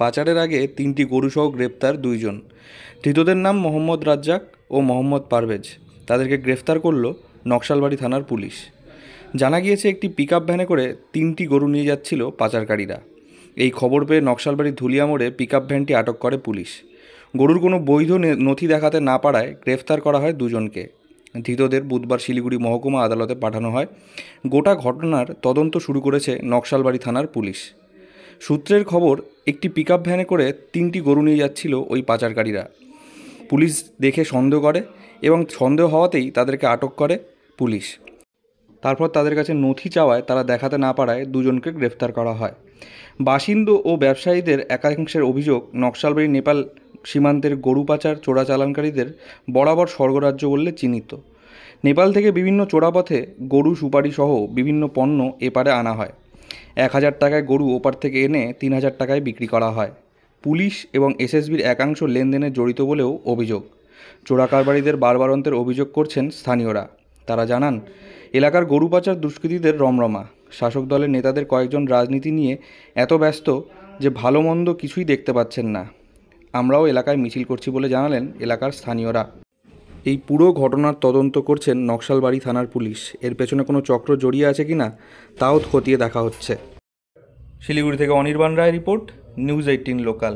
পাচারের আগে তিনটি গরুসহ গ্রেপ্তার দুইজন ধৃতদের নাম মোহাম্মদ রাজ্জাক ও মোহাম্মদ পারভেজ তাদেরকে গ্রেফতার করল নকশালবাড়ি থানার পুলিশ জানা গিয়েছে একটি পিক ভ্যানে করে তিনটি গরু নিয়ে যাচ্ছিল পাচারকারীরা এই খবর পেয়ে নকশালবাড়ি ধুলিয়া মোড়ে পিক ভ্যানটি আটক করে পুলিশ গরুর কোনো বৈধ নথি দেখাতে না পারায় গ্রেফতার করা হয় দুজনকে ধৃতদের বুধবার শিলিগুড়ি মহকুমা আদালতে পাঠানো হয় গোটা ঘটনার তদন্ত শুরু করেছে নকশালবাড়ি থানার পুলিশ সূত্রের খবর একটি পিক ভ্যানে করে তিনটি গরু নিয়ে যাচ্ছিল ওই পাচারকারীরা পুলিশ দেখে সন্দেহ করে এবং সন্দেহ হওয়াতেই তাদেরকে আটক করে পুলিশ তারপর তাদের কাছে নথি চাওয়ায় তারা দেখাতে না পারায় দুজনকে গ্রেফতার করা হয় বাসিন্দ ও ব্যবসায়ীদের একাংশের অভিযোগ নকশালবাড়ি নেপাল সীমান্তের গরু পাচার চোরাচালানকারীদের বরাবর স্বর্গরাজ্য বললে চিহ্নিত নেপাল থেকে বিভিন্ন চোরাপথে গরু সুপারিসহ বিভিন্ন পণ্য এপারে আনা হয় এক হাজার টাকায় গরু ওপার থেকে এনে তিন হাজার টাকায় বিক্রি করা হয় পুলিশ এবং এসএসবির একাংশ লেনদেনে জড়িত বলেও অভিযোগ চোরা কারবারিদের বারবারন্তের অভিযোগ করছেন স্থানীয়রা তারা জানান এলাকার গরু পাচার দুষ্কৃতীদের রমরমা শাসক দলের নেতাদের কয়েকজন রাজনীতি নিয়ে এত ব্যস্ত যে ভালো মন্দ কিছুই দেখতে পাচ্ছেন না আমরাও এলাকায় মিছিল করছি বলে জানালেন এলাকার স্থানীয়রা এই পুরো ঘটনার তদন্ত করছেন নকশালবাড়ি থানার পুলিশ এর পেছনে কোনো চক্র জড়িয়ে আছে কি না তাও খতিয়ে দেখা হচ্ছে শিলিগুড়ি থেকে Anirban Roy report news eighteen local